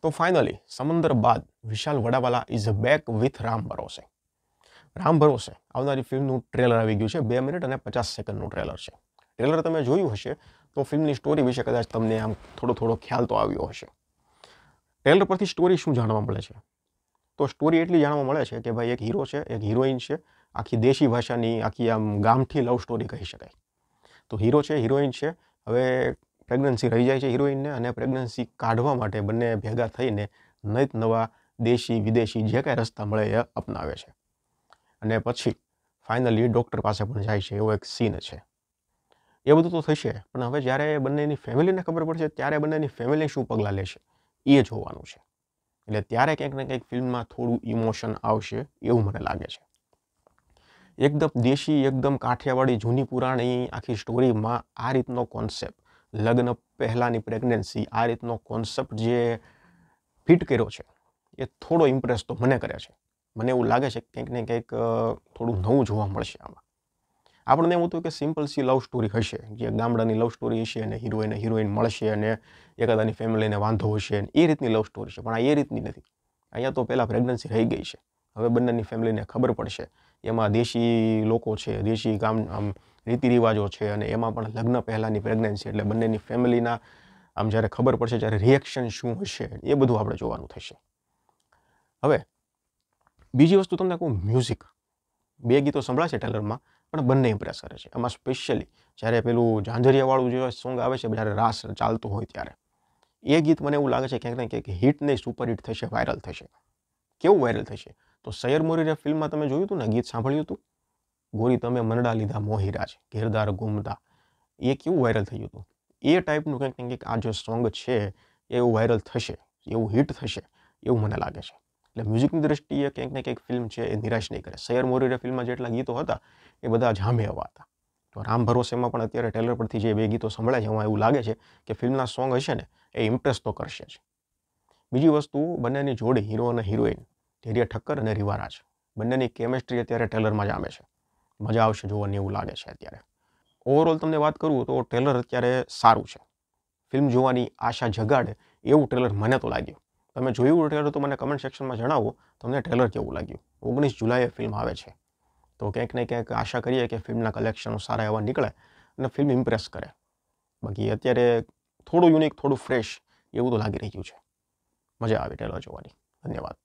તો ફાઇનલી સમંદર બાદ Vishal Vadawala is back with Ram ભરોસે રામ ભરોસે આવનારી ફિલ્મનું ટ્રેલર આવી ગયું છે બે મિનિટ અને પચાસ સેકન્ડનું ટ્રેલર છે ટ્રેલર તમે જોયું હશે તો ફિલ્મની સ્ટોરી વિશે કદાચ તમને આમ થોડો થોડો ખ્યાલ તો આવ્યો હશે ટ્રેલર પરથી સ્ટોરી શું જાણવા મળે છે તો સ્ટોરી એટલી જાણવા મળે છે કે ભાઈ એક હીરો છે એક હિરોઈન છે આખી દેશી ભાષાની આખી આમ ગામઠી લવ સ્ટોરી કહી શકાય તો હીરો છે હિરોઈન છે હવે પ્રેગ્નન્સી રહી જાય છે હિરોઈનને અને પ્રેગ્નન્સી કાઢવા માટે બંને ભેગા થઈને નત નવા દેશી વિદેશી જે કાંઈ રસ્તા મળે એ અપનાવે છે અને પછી ફાઇનલી ડૉક્ટર પાસે પણ જાય છે એવો એક સીન છે એ બધું તો થશે પણ હવે જ્યારે બંનેની ફેમિલીને ખબર પડશે ત્યારે બંનેની ફેમિલી શું પગલાં લેશે એ જોવાનું છે એટલે ત્યારે ક્યાંક ને ક્યાંક ફિલ્મમાં થોડું ઇમોશન આવશે એવું મને લાગે છે એકદમ દેશી એકદમ કાઠિયાવાડી જૂની પુરાણી આખી સ્ટોરીમાં આ રીતનો કોન્સેપ્ટ લગ્ન પહેલાંની પ્રેગ્નન્સી આ રીતનો કોન્સેપ્ટ જે ફિટ કર્યો છે એ થોડો ઇમ્પ્રેસ તો મને કરે છે મને એવું લાગે છે કે ક્યાંક ને ક્યાંક થોડું નવું જોવા મળશે આમાં આપણને એવું હતું કે સિમ્પલ સી લવ સ્ટોરી હશે જે ગામડાની લવ સ્ટોરી હશે અને હિરોઈન અને હિરોઈન મળશે અને એકાદાની ફેમિલીને વાંધો હશે અને એ રીતની લવ સ્ટોરી છે પણ આ એ રીતની નથી અહીંયા તો પહેલાં પ્રેગ્નન્સી રહી ગઈ છે હવે બંનેની ફેમિલીને ખબર પડશે એમાં દેશી લોકો છે દેશી ગામ આમ રીતિ રિવાજો છે અને એમાં પણ લગ્ન પહેલાંની પ્રેગ્નન્સી એટલે બંનેની ફેમિલીના આમ જ્યારે ખબર પડશે જ્યારે રિએક્શન શું હશે એ બધું આપણે જોવાનું થશે હવે બીજી વસ્તુ તમને કહું મ્યુઝિક બે ગીતો સંભળાશે ટેલરમાં પણ બંને ઇમ્પ્રેસ કરે છે એમાં સ્પેશિયલી જ્યારે પેલું ઝાંઝરિયાવાળું જે સોંગ આવે છે જ્યારે રાસ ચાલતું હોય ત્યારે એ ગીત મને એવું લાગે છે ક્યાંક ને ક્યાંક હિટ નહીં સુપર હિટ થશે વાયરલ થશે કેવું વાયરલ થશે તો સૈયર મોરીના ફિલ્મમાં તમે જોયું હતું ને ગીત સાંભળ્યું હતું ગોરી તમે મનડા લીધા મોહિરા છે ઘેરદાર ગુમતા એ કેવું વાયરલ થયું હતું એ ટાઈપનું કંઈક કંઈક આ જે સોંગ છે એવું વાયરલ થશે એવું હિટ થશે એવું મને લાગે છે એટલે મ્યુઝિકની દ્રષ્ટિએ કંઈક ને કંઈક ફિલ્મ છે એ નિરાશ નહીં કરે સૈયર મોરીરા ફિલ્મમાં જેટલા ગીતો હતા એ બધા જામે એવા હતા તો રામ ભરોસેમાં પણ અત્યારે ટેલર પરથી જે બે ગીતો સંભળાય છે એમાં એવું લાગે છે કે ફિલ્મના સોંગ હશે ને એ ઇમ્પ્રેસ તો કરશે જ બીજી વસ્તુ બંનેની જોડી હીરો અને હિરોઈન ધૈર્ય ઠક્કર અને રિવારાજ બંનેની કેમેસ્ટ્રી અત્યારે ટેલરમાં જામે છે મજા આવશે જોવાની એવું લાગે છે અત્યારે ઓવરઓલ તમને વાત કરું તો ટ્રેલર અત્યારે સારું છે ફિલ્મ જોવાની આશા જગાડે એવું ટ્રેલર મને તો લાગ્યું તમે જોયું ટ્રેલર તો મને કમેન્ટ સેક્શનમાં જણાવો તમને ટ્રેલર કેવું લાગ્યું ઓગણીસ જુલાઈએ ફિલ્મ આવે છે તો ક્યાંક ને ક્યાંક આશા કરીએ કે ફિલ્મના કલેક્શનો સારા એવા નીકળે અને ફિલ્મ ઇમ્પ્રેસ કરે બાકી અત્યારે થોડું યુનિક થોડું ફ્રેશ એવું તો લાગી રહ્યું છે મજા આવી ટ્રેલર જોવાની ધન્યવાદ